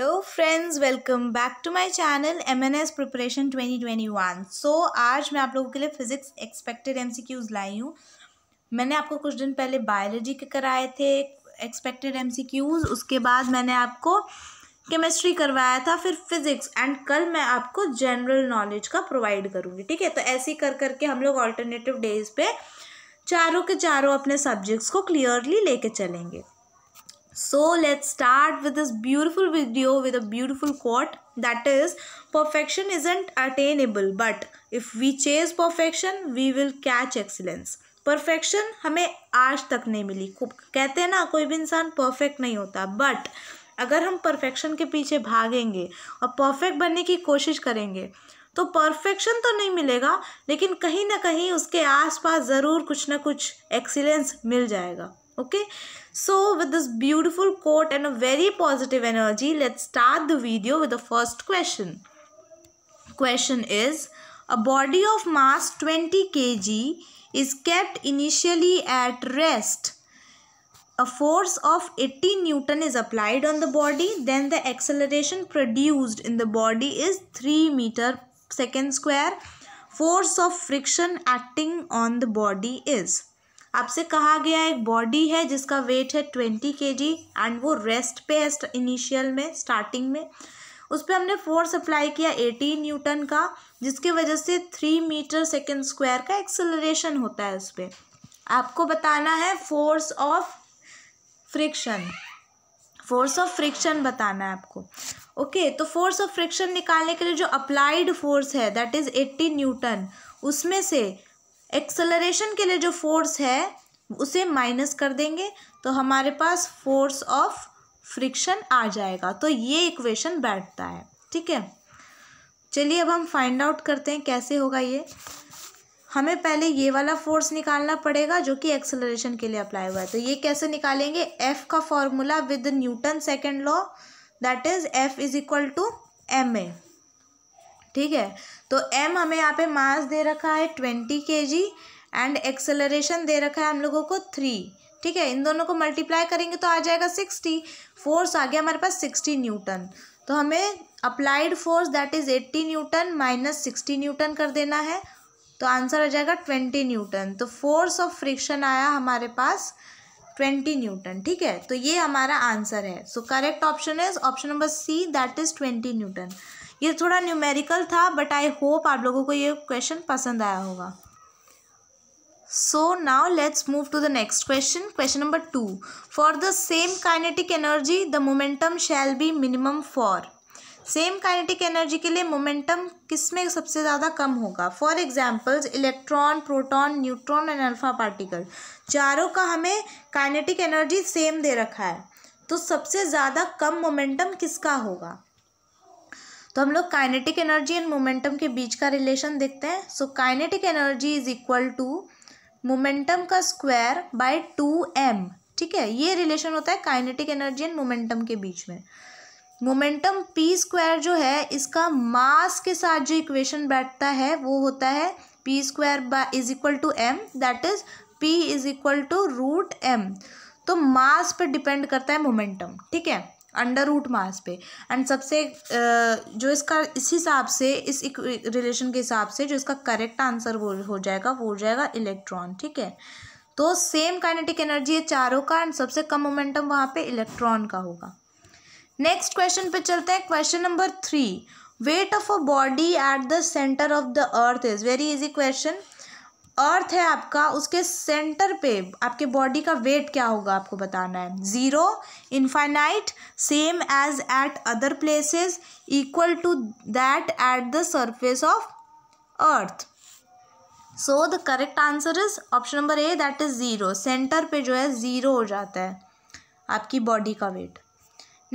Hello friends welcome back to my channel MNS preparation 2021 so आज मैं आप लोगों के लिए फ़िज़िक्स एक्सपेक्टेड एमसीक्यूज़ लाई हूँ मैंने आपको कुछ दिन पहले बायोलॉजी के कराए थे एक्सपेक्टेड एमसीक्यूज़ उसके बाद मैंने आपको केमिस्ट्री करवाया था फिर फिज़िक्स एंड कल मैं आपको जनरल नॉलेज का प्रोवाइड करूँगी ठीक है तो ऐसे ही कर करके हम लोग ऑल्टरनेटिव डेज पर चारों के चारों अपने सब्जेक्ट्स को क्लियरली लेके चलेंगे so let's start with this beautiful video with a beautiful quote that is perfection isn't attainable but if we chase perfection we will catch excellence perfection हमें आज तक नहीं मिली कहते हैं ना कोई भी इंसान परफेक्ट नहीं होता बट अगर हम परफेक्शन के पीछे भागेंगे और परफेक्ट बनने की कोशिश करेंगे तो परफेक्शन तो नहीं मिलेगा लेकिन कहीं ना कहीं उसके आसपास ज़रूर कुछ ना कुछ एक्सीलेंस मिल जाएगा okay so with this beautiful quote and a very positive energy let's start the video with the first question question is a body of mass 20 kg is kept initially at rest a force of 80 newton is applied on the body then the acceleration produced in the body is 3 meter second square force of friction acting on the body is आपसे कहा गया एक body है जिसका wait है twenty के जी and वो rest पे है इनिशियल में स्टार्टिंग में उस पर हमने फोर्स अप्लाई किया एटीन न्यूटन का जिसकी वजह से थ्री मीटर सेकेंड स्क्वायर का एक्सेलरेशन होता है उस पर आपको बताना है force of friction force of friction बताना है आपको ओके okay, तो फोर्स ऑफ फ्रिक्शन निकालने के लिए जो अप्लाइड फोर्स है दैट इज़ एट्टी न्यूटन उसमें से एक्सलरेशन के लिए जो फोर्स है उसे माइनस कर देंगे तो हमारे पास फोर्स ऑफ फ्रिक्शन आ जाएगा तो ये इक्वेशन बैठता है ठीक है चलिए अब हम फाइंड आउट करते हैं कैसे होगा ये हमें पहले ये वाला फोर्स निकालना पड़ेगा जो कि एक्सेलरेशन के लिए अप्लाई हुआ है तो ये कैसे निकालेंगे एफ का formula with Newton second law that is F is equal to M A ठीक है तो एम हमें यहाँ पे मास दे रखा है ट्वेंटी के जी एंड एक्सेलरेशन दे रखा है हम लोगों को थ्री ठीक है इन दोनों को मल्टीप्लाई करेंगे तो आ जाएगा सिक्सटी फोर्स आ गया हमारे पास सिक्सटी न्यूटन तो हमें applied force that is eighty newton minus sixty newton कर देना है तो आंसर आ जाएगा ट्वेंटी न्यूटन तो फोर्स ऑफ फ्रिक्शन आया हमारे पास ट्वेंटी न्यूटन ठीक है तो ये हमारा आंसर है सो करेक्ट ऑप्शन है option number C that is twenty newton ये थोड़ा न्यूमेरिकल था बट आई होप आप लोगों को ये क्वेश्चन पसंद आया होगा so now let's move to the next question question number two for the same kinetic energy the momentum shall be minimum for same kinetic energy के लिए मोमेंटम किस में सबसे ज़्यादा कम होगा for examples electron proton neutron and alpha particle चारों का हमें काइनेटिक एनर्जी सेम दे रखा है तो सबसे ज़्यादा कम मोमेंटम किसका होगा तो हम लोग काइनेटिक एनर्जी एंड मोमेंटम के बीच का रिलेशन देखते हैं so kinetic energy is equal to momentum का स्क्वायर बाय टू एम ठीक है ये रिलेशन होता है काइनेटिक एनर्जी एंड मोमेंटम के बीच में मोमेंटम पी स्क्वायर जो है इसका मास के साथ जो इक्वेशन बैठता है वो होता है P square by is equal to M that is P is equal to root M तो मास पर डिपेंड करता है मोमेंटम ठीक है अंडर रूट मास पे एंड सबसे जो इसका इस हिसाब से इस रिलेशन के हिसाब से जो इसका करेक्ट आंसर वो हो जाएगा वो हो जाएगा इलेक्ट्रॉन ठीक है तो सेम काइनेटिक एनर्जी है चारों का एंड सबसे कम मोमेंटम वहाँ पे इलेक्ट्रॉन का होगा नेक्स्ट क्वेश्चन पे चलते हैं question number three weight of a body at the centre of the earth is very easy question earth है आपका उसके सेंटर पे आपके बॉडी का वेट क्या होगा आपको बताना है zero infinite same as at other places equal to that at the surface of earth so the correct answer is option number A that is zero centre पे जो है ज़ीरो हो जाता है आपकी बॉडी का weight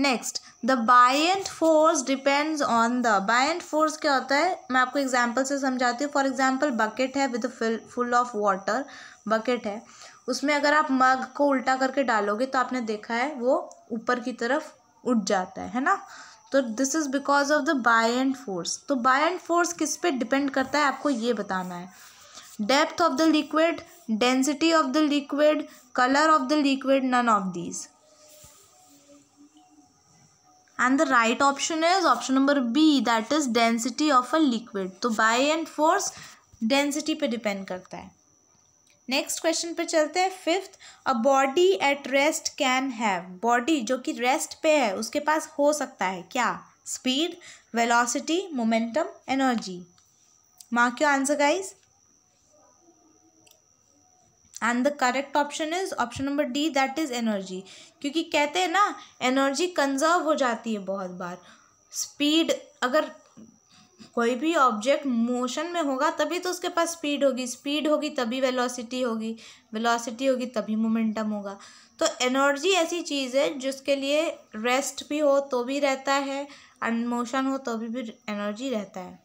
next the buoyant force depends on the buoyant force क्या होता है मैं आपको एग्जाम्पल से समझाती हूँ फॉर एग्जाम्पल बकेट है with full of water bucket है उसमें अगर आप मग को उल्टा करके डालोगे तो आपने देखा है वो ऊपर की तरफ उठ जाता है है ना तो this is because of the buoyant force तो बायंट फोर्स किस पे डिपेंड करता है आपको ये बताना है depth of the liquid density of the liquid colour of the liquid none of these and the right option is option number B that is density of a liquid तो buoyant force density पे depend करता है next question पे चलते हैं fifth a body at rest can have body जो कि rest पे है उसके पास हो सकता है क्या speed velocity momentum energy mark your answer guys and the correct option is option number D that is energy क्योंकि कहते हैं ना एनर्जी कंजर्व हो जाती है बहुत बार स्पीड अगर कोई भी ऑब्जेक्ट मोशन में होगा तभी तो उसके पास स्पीड होगी स्पीड होगी तभी वेलोसिटी होगी वेलोसिटी होगी तभी मोमेंटम होगा तो एनर्जी ऐसी चीज़ है जिसके लिए रेस्ट भी हो तो भी रहता है एंड मोशन हो तो भी, भी एनर्जी रहता है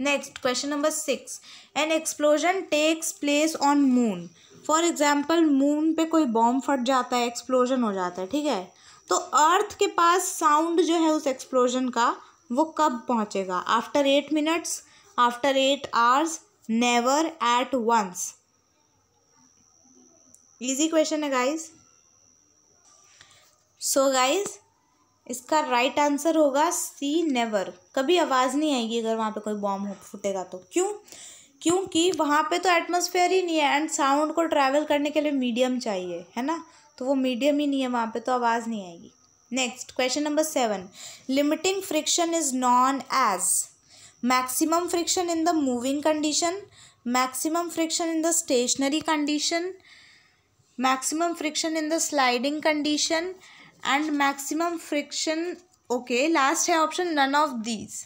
next question number six an explosion takes place on moon for example moon पे कोई बॉम्ब फट जाता है एक्सप्लोजन हो जाता है ठीक है तो अर्थ के पास साउंड जो है उस एक्सप्लोजन का वो कब पहुंचेगा after eight minutes after eight hours never at once easy question है गाइस सो गाइस इसका राइट right आंसर होगा सी नेवर कभी आवाज़ नहीं आएगी अगर वहाँ पे कोई बॉम्ब फूटेगा तो क्यों क्योंकि वहाँ पे तो एटमोसफेयर ही नहीं है एंड साउंड को ट्रैवल करने के लिए मीडियम चाहिए है ना तो वो मीडियम ही नहीं है वहाँ पे तो आवाज़ नहीं आएगी next question number seven limiting friction is known as maximum friction in the moving condition maximum friction in the stationary condition maximum friction in the sliding condition and maximum friction okay last है option none of these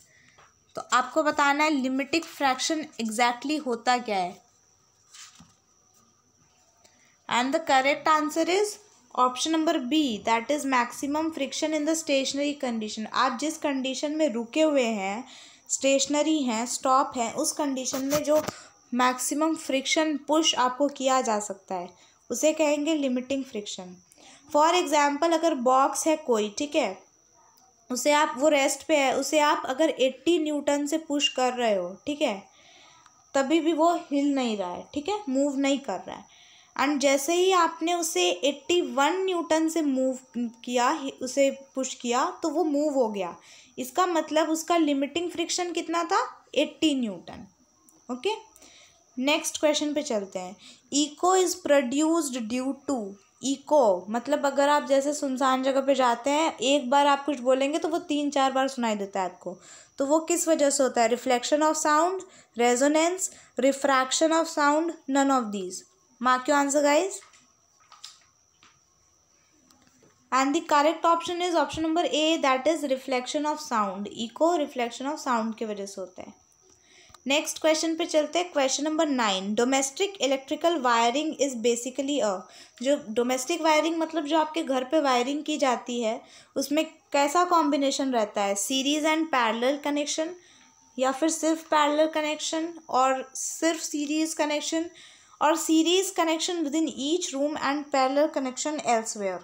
तो आपको बताना है लिमिटिक fraction exactly होता क्या है and the correct answer is option number B that is maximum friction in the stationary condition आप जिस कंडीशन में रुके हुए हैं स्टेशनरी हैं स्टॉप हैं उस कंडीशन में जो मैक्सिमम फ्रिक्शन पुश आपको किया जा सकता है उसे कहेंगे लिमिटिंग फ्रिक्शन फॉर एग्ज़ाम्पल अगर बॉक्स है कोई ठीक है उसे आप वो रेस्ट पे है उसे आप अगर एट्टी न्यूटन से पुश कर रहे हो ठीक है तभी भी वो हिल नहीं रहा है ठीक है मूव नहीं कर रहा है एंड जैसे ही आपने उसे एट्टी वन न्यूटन से मूव किया उसे पुश किया तो वो मूव हो गया इसका मतलब उसका लिमिटिंग फ्रिक्शन कितना था eighty newton okay next question पे चलते हैं echo is produced due to echo मतलब अगर आप जैसे सुनसान जगह पे जाते हैं एक बार आप कुछ बोलेंगे तो वो तीन चार बार सुनाई देता है आपको तो वो किस वजह से होता है reflection of sound resonance refraction of sound none of these mark क्यों answer guys and the correct option is option number A that is reflection of sound echo reflection of sound की वजह से होता है नेक्स्ट क्वेश्चन पे चलते हैं question number nine domestic electrical wiring is basically a जो डोमेस्टिक वायरिंग मतलब जो आपके घर पे वायरिंग की जाती है उसमें कैसा कॉम्बिनेशन रहता है सीरीज़ एंड पैरेलल कनेक्शन या फिर सिर्फ पैरेलल कनेक्शन और सिर्फ सीरीज़ कनेक्शन और series connection within each room and parallel connection elsewhere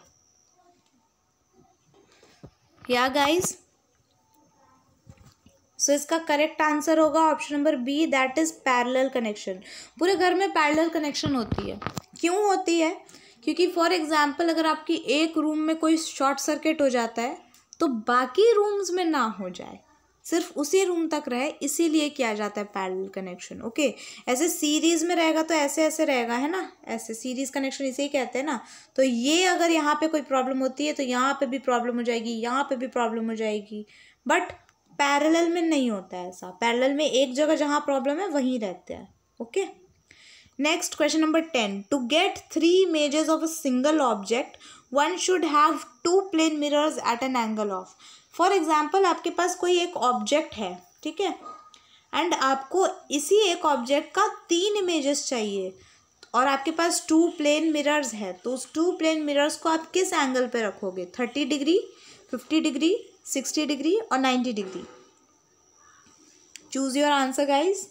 या गाइज़ सो so, इसका करेक्ट आंसर होगा option number B that is parallel connection पूरे घर में पैरेलल कनेक्शन होती है क्यों होती है क्योंकि फॉर एग्जांपल अगर आपकी एक रूम में कोई शॉर्ट सर्किट हो जाता है तो बाकी रूम्स में ना हो जाए सिर्फ उसी रूम तक रहे इसीलिए किया जाता है पैरेलल कनेक्शन ओके ऐसे सीरीज़ में रहेगा तो ऐसे ऐसे रहेगा है ना ऐसे सीरीज़ कनेक्शन इसे ही कहते हैं ना तो ये अगर यहाँ पे कोई प्रॉब्लम होती है तो यहाँ पे भी प्रॉब्लम हो जाएगी यहाँ पे भी प्रॉब्लम हो जाएगी बट पैरेलल में नहीं होता है ऐसा पैरेलल में एक जगह जहाँ प्रॉब्लम है वहीं रहते हैं okay next question number ten to get three images of a single object one should have two plane mirrors at an angle of for example आपके पास कोई एक ऑब्जेक्ट है ठीक है एंड आपको इसी एक ऑब्जेक्ट का तीन इमेजेस चाहिए और आपके पास टू प्लेन मिरर्स है तो उस टू प्लेन मिरर्स को आप किस एंगल पे रखोगे thirty degree fifty degree sixty degree और ninety degree choose your answer guys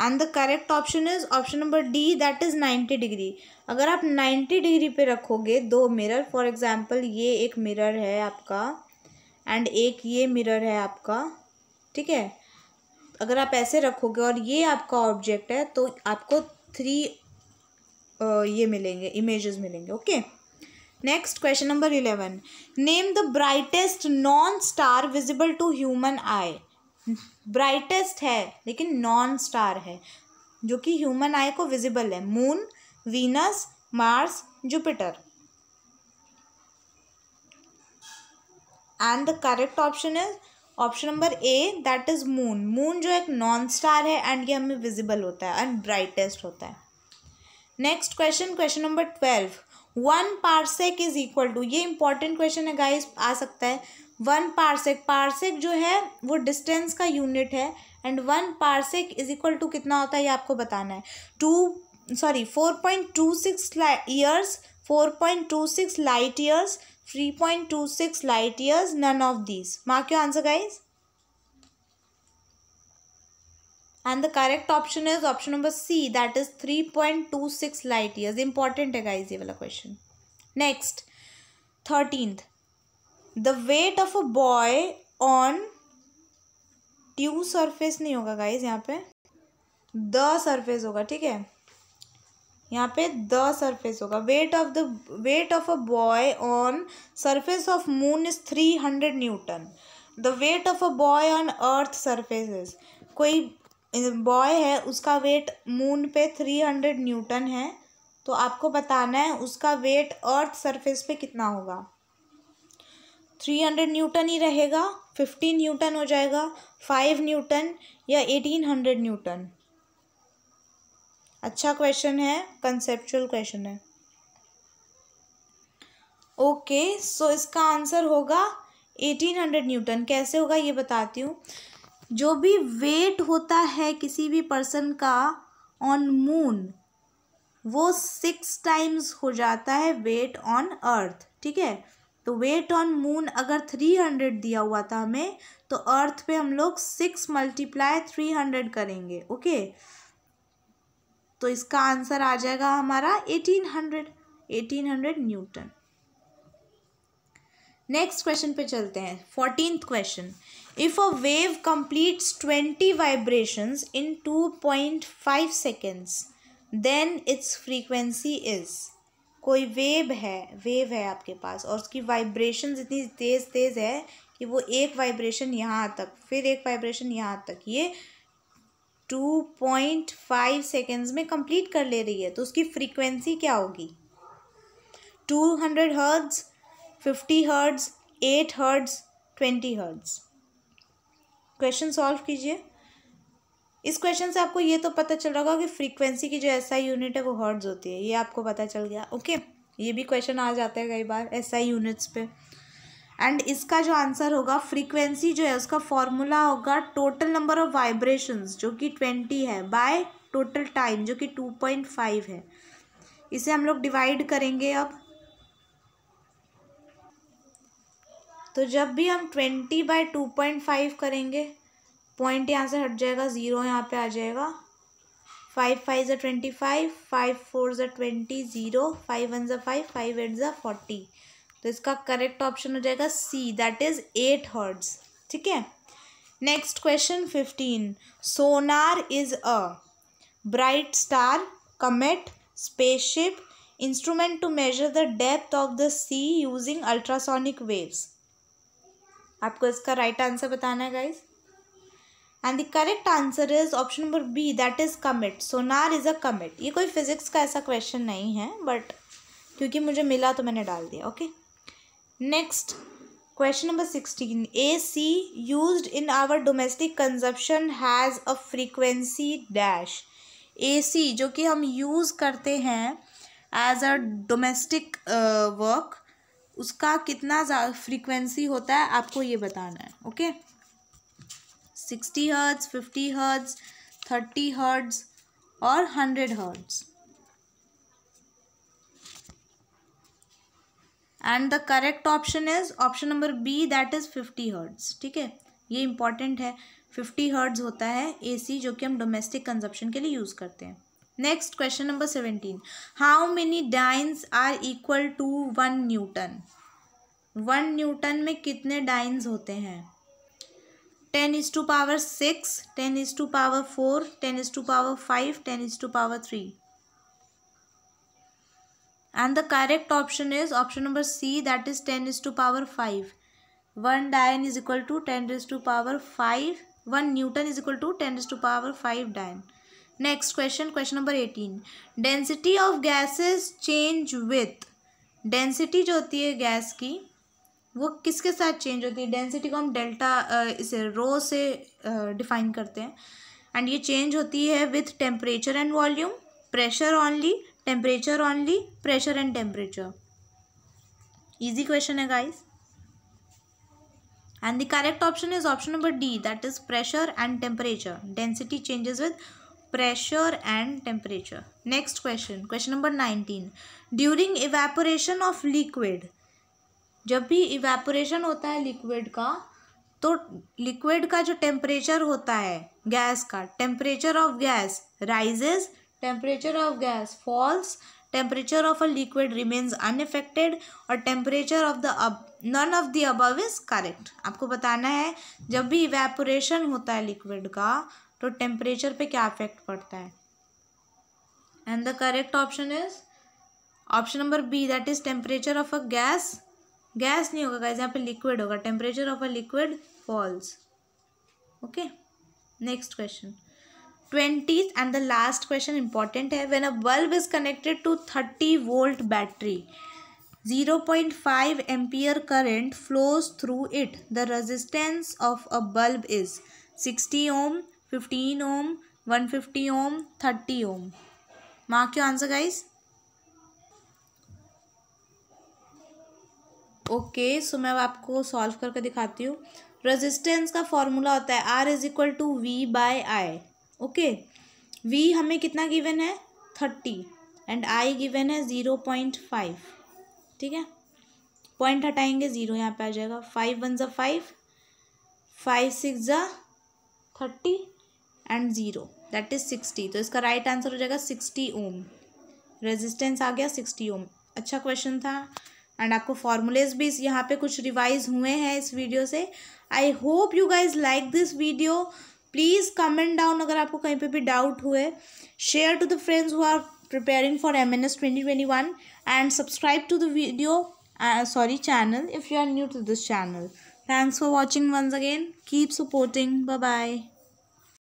and the correct option is option number D that is ninety degree अगर आप नाइन्टी डिग्री पे रखोगे दो मिरर फॉर एग्ज़ाम्पल ये एक मिरर है आपका एंड एक ये मिरर है आपका ठीक है अगर आप ऐसे रखोगे और ये आपका ऑब्जेक्ट है तो आपको थ्री ये मिलेंगे इमेजेस मिलेंगे okay okay? Next question number eleven name the brightest non star visible to human eye brightest है लेकिन नॉन स्टार है जो कि ह्यूमन आई को विजिबल है moon Venus Mars Jupiter and the correct option is option number A that is moon moon जो एक non star है एंड ये हमें विजिबल होता है एंड ब्राइटेस्ट होता है next question question number twelve one parsec is equal to ये इंपॉर्टेंट क्वेश्चन है गाइस आ सकता है वन पार्सेक पार्सेक जो है वो डिस्टेंस का यूनिट है and one parsec is equal to कितना होता है ये आपको बताना है two sorry four point two six years four point two six light years three point two six light years none of these माँ क्यों answer guys and the correct option is option number C that is three point two six light years important है guys ये वाला question next thirteenth the weight of a boy on the surface नहीं होगा guys यहाँ पे the surface होगा ठीक है यहाँ पे द सरफेस होगा weight of the weight of a boy on surface of moon is three hundred newton the weight of a boy on earth surface is कोई बॉय है उसका वेट मून पे थ्री हंड्रेड न्यूटन है तो आपको बताना है उसका वेट अर्थ सरफेस पे कितना होगा थ्री हंड्रेड न्यूटन ही रहेगा फिफ्टीन न्यूटन हो जाएगा फाइव न्यूटन या एटीन हंड्रेड न्यूटन अच्छा क्वेश्चन है कंसेप्चुअल क्वेश्चन है ओके सो इसका आंसर होगा एटीन हंड्रेड न्यूटन कैसे होगा ये बताती हूँ जो भी वेट होता है किसी भी पर्सन का ऑन मून वो सिक्स टाइम्स हो जाता है वेट ऑन अर्थ ठीक है तो वेट ऑन मून अगर थ्री हंड्रेड दिया हुआ था हमें तो अर्थ पे हम लोग सिक्स मल्टीप्लाई थ्री हंड्रेड करेंगे ओके तो इसका आंसर आ जाएगा हमारा eighteen hundred eighteen hundred newton next question पे चलते हैं fourteen question If a wave completes 20 vibrations in 2.5 seconds, then its frequency is कोई वेव है वेव है आपके पास और उसकी वाइब्रेशन इतनी तेज़ तेज़ है कि वो एक वाइब्रेशन यहाँ तक फिर एक वाइब्रेशन यहाँ तक ये टू पॉइंट फाइव सेकेंड्स में कंप्लीट कर ले रही है तो उसकी फ्रीक्वेंसी क्या होगी two hundred hertz fifty hertz eight hertz twenty hertz question solve कीजिए इस क्वेश्चन से आपको ये तो पता चल रहा होगा कि फ्रीक्वेंसी की जो एस आई यूनिट है वो हर्ट्ज होती है ये आपको पता चल गया ओके ये भी क्वेश्चन आ जाता है कई बार एस आई यूनिट्स पे एंड इसका जो आंसर होगा फ्रीक्वेंसी जो है उसका फॉर्मूला होगा टोटल नंबर ऑफ वाइब्रेशंस जो कि ट्वेंटी है बाय टोटल टाइम जो कि टू पॉइंट फाइव है इसे हम लोग डिवाइड करेंगे अब तो जब भी हम twenty by two point five करेंगे पॉइंट यहाँ से हट जाएगा ज़ीरो यहाँ पे आ जाएगा फाइव फाइव ज़ा ट्वेंटी फाइव फाइव फोर ज़ा ट्वेंटी ज़ीरो फाइव वन ज़ा फाइव फाइव एट ज़ा फोर्टी तो इसका करेक्ट ऑप्शन हो जाएगा C that is eight hertz ठीक है next question fifteen sonar is a bright star comet spaceship instrument to measure the depth of the sea using ultrasonic waves आपको इसका right answer बताना है guys and the correct answer is option number B that is comet sonar is a comet ये कोई physics का ऐसा question नहीं है बट क्योंकि मुझे मिला तो मैंने डाल दिया okay next question number sixteen A C use in our domestic consumption has a frequency dash A C जो कि हम यूज़ करते हैं एज अ डोमेस्टिक वर्क उसका कितना फ्रीक्वेंसी होता है आपको ये बताना है okay sixty hertz fifty hertz thirty hertz और hundred hertz and the correct option is option number B that is fifty hertz ठीक है ये इंपॉर्टेंट है फिफ्टी हर्ट्स होता है एसी जो कि हम डोमेस्टिक कंजप्शन के लिए यूज़ करते हैं next question number seventeen how many dynes are equal to one newton one newton में कितने डाइन्स होते हैं ten is to power six ten is to power four ten is to power five ten is to power three and the correct option is option number C that is ten is to power five one dyne is equal to ten is to power five one Newton is equal to ten is to power five dyne next question question number eighteen density of gases change with density जो होती है gas की वो किसके साथ change होती है density को हम डेल्टा इसे रो से डिफाइन करते हैं एंड ये चेंज होती है with temperature and volume pressure only temperature only pressure and temperature easy question है guys and the correct option is option number D that is pressure and temperature density changes with pressure and temperature next question question number 19 during evaporation of liquid जब भी evaporation होता है liquid का तो liquid का जो temperature होता है गैस का temperature of gas rises temperature of gas falls temperature of a liquid remains unaffected और टेम्परेचर ऑफ द अब none of the above is correct आपको बताना है जब भी इवेपोरेशन होता है लिक्विड का तो टेम्परेचर पे क्या इफेक्ट पड़ता है and the correct option is option number B that is temperature of a gas gas नहीं होगा गैस यहाँ पे लिक्विड होगा temperature of a liquid falls okay next question twenty and the last question important है when a bulb is connected to thirty volt battery zero point five ampere current flows through it the resistance of a bulb is sixty ohm fifteen ohm one fifty ohm thirty ohm mark क्यों answer guys okay so मैं आपको solve करके दिखाती हूँ resistance का formula होता है R is equal to V by I okay V हमें कितना गिवन है थर्टी एंड आई गिवन है ज़ीरो पॉइंट फाइव ठीक है पॉइंट हटाएंगे ज़ीरो यहाँ पे आ जाएगा फाइव वन ज़ा फाइव फाइव सिक्स ज़ा thirty and zero that is sixty तो इसका राइट right आंसर हो जाएगा सिक्सटी ओम रेजिस्टेंस आ गया सिक्सटी ओम अच्छा क्वेश्चन था एंड आपको फॉर्मूलेज भी यहाँ पे कुछ रिवाइज हुए हैं इस वीडियो से I hope you guys like this video please comment down अगर आपको कहीं पे भी डाउट हुए share to the friends who are preparing for M N S twenty twenty one and subscribe to the video sorry channel if you are new to this channel thanks for watching once again keep supporting bye bye